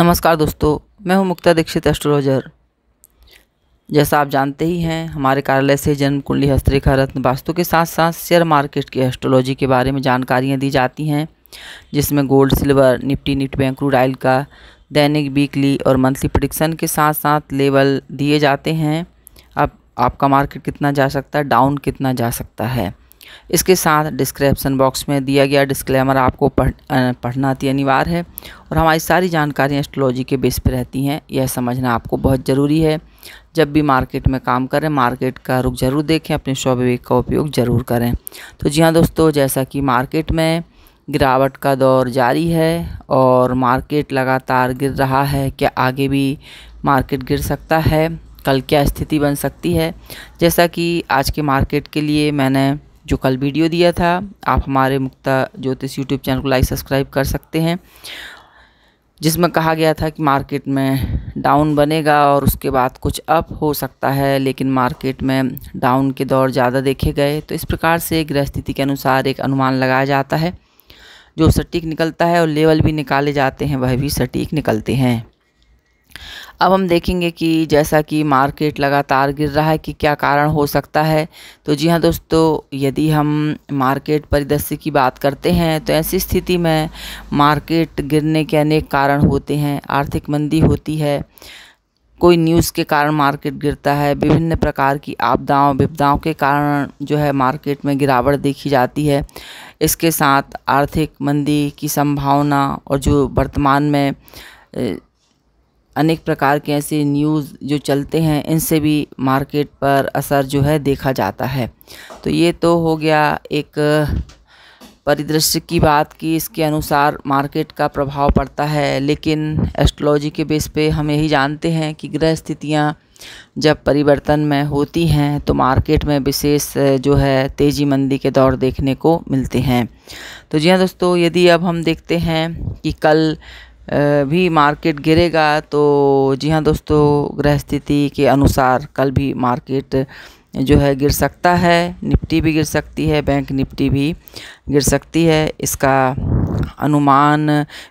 नमस्कार दोस्तों मैं हूं मुक्ता दीक्षित एस्ट्रोलॉजर जैसा आप जानते ही हैं हमारे कार्यालय से जन्म कुंडली हस्तरेखा रत्न वास्तु के साथ साथ शेयर मार्केट की एस्ट्रोलॉजी के बारे में जानकारियां दी जाती हैं जिसमें गोल्ड सिल्वर निफ्टी निट बैंक रूडाइल का दैनिक वीकली और मंथली प्रडिक्शन के साथ साथ लेवल दिए जाते हैं अब आपका मार्केट कितना जा सकता है डाउन कितना जा सकता है इसके साथ डिस्क्रिप्सन बॉक्स में दिया गया डिस्क्लेमर आपको पढ़ पढ़ना अति अनिवार्य है और हमारी सारी जानकारियाँ एस्ट्रोलॉजी के बेस पर रहती हैं यह समझना आपको बहुत ज़रूरी है जब भी मार्केट में काम करें मार्केट का रुख ज़रूर देखें अपने स्वविवेक का उपयोग ज़रूर करें तो जी हाँ दोस्तों जैसा कि मार्केट में गिरावट का दौर जारी है और मार्केट लगातार गिर रहा है क्या आगे भी मार्केट गिर सकता है कल क्या स्थिति बन सकती है जैसा कि आज के मार्केट के लिए मैंने जो कल वीडियो दिया था आप हमारे मुक्ता ज्योतिष यूट्यूब चैनल को लाइक सब्सक्राइब कर सकते हैं जिसमें कहा गया था कि मार्केट में डाउन बनेगा और उसके बाद कुछ अप हो सकता है लेकिन मार्केट में डाउन के दौर ज़्यादा देखे गए तो इस प्रकार से ग्रह स्थिति के अनुसार एक अनुमान लगाया जाता है जो सटीक निकलता है और लेवल भी निकाले जाते हैं वह भी सटीक निकलते हैं अब हम देखेंगे कि जैसा कि मार्केट लगातार गिर रहा है कि क्या कारण हो सकता है तो जी हाँ दोस्तों यदि हम मार्केट परिदृश्य की बात करते हैं तो ऐसी स्थिति में मार्केट गिरने के अनेक कारण होते हैं आर्थिक मंदी होती है कोई न्यूज़ के कारण मार्केट गिरता है विभिन्न प्रकार की आपदाओं विपदाओं के कारण जो है मार्केट में गिरावट देखी जाती है इसके साथ आर्थिक मंदी की संभावना और जो वर्तमान में अनेक प्रकार के ऐसे न्यूज़ जो चलते हैं इनसे भी मार्केट पर असर जो है देखा जाता है तो ये तो हो गया एक परिदृश्य की बात कि इसके अनुसार मार्केट का प्रभाव पड़ता है लेकिन एस्ट्रोलॉजी के बेस पे हम यही जानते हैं कि ग्रह स्थितियाँ जब परिवर्तन में होती हैं तो मार्केट में विशेष जो है तेज़ी मंदी के दौर देखने को मिलते हैं तो जी हाँ दोस्तों यदि अब हम देखते हैं कि कल भी मार्केट गिरेगा तो जी हाँ दोस्तों ग्रह स्थिति के अनुसार कल भी मार्केट जो है गिर सकता है निफ्टी भी गिर सकती है बैंक निफ्टी भी गिर सकती है इसका अनुमान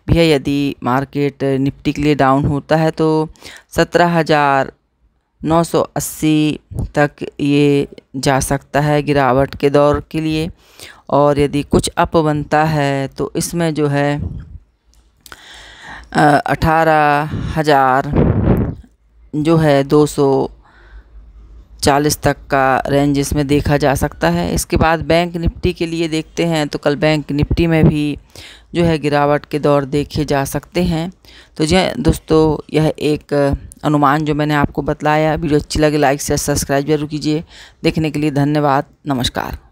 भी है यदि मार्केट निफ्टी के लिए डाउन होता है तो सत्रह हज़ार नौ सौ अस्सी तक ये जा सकता है गिरावट के दौर के लिए और यदि कुछ अप बनता है तो इसमें जो है अठारह हज़ार जो है दो सौ चालीस तक का रेंज इसमें देखा जा सकता है इसके बाद बैंक निफ्टी के लिए देखते हैं तो कल बैंक निफ्टी में भी जो है गिरावट के दौर देखे जा सकते हैं तो जी हाँ, दोस्तों यह एक अनुमान जो मैंने आपको बतलाया वीडियो अच्छी लगे लाइक से सब्सक्राइब जरूर कीजिए देखने के लिए धन्यवाद नमस्कार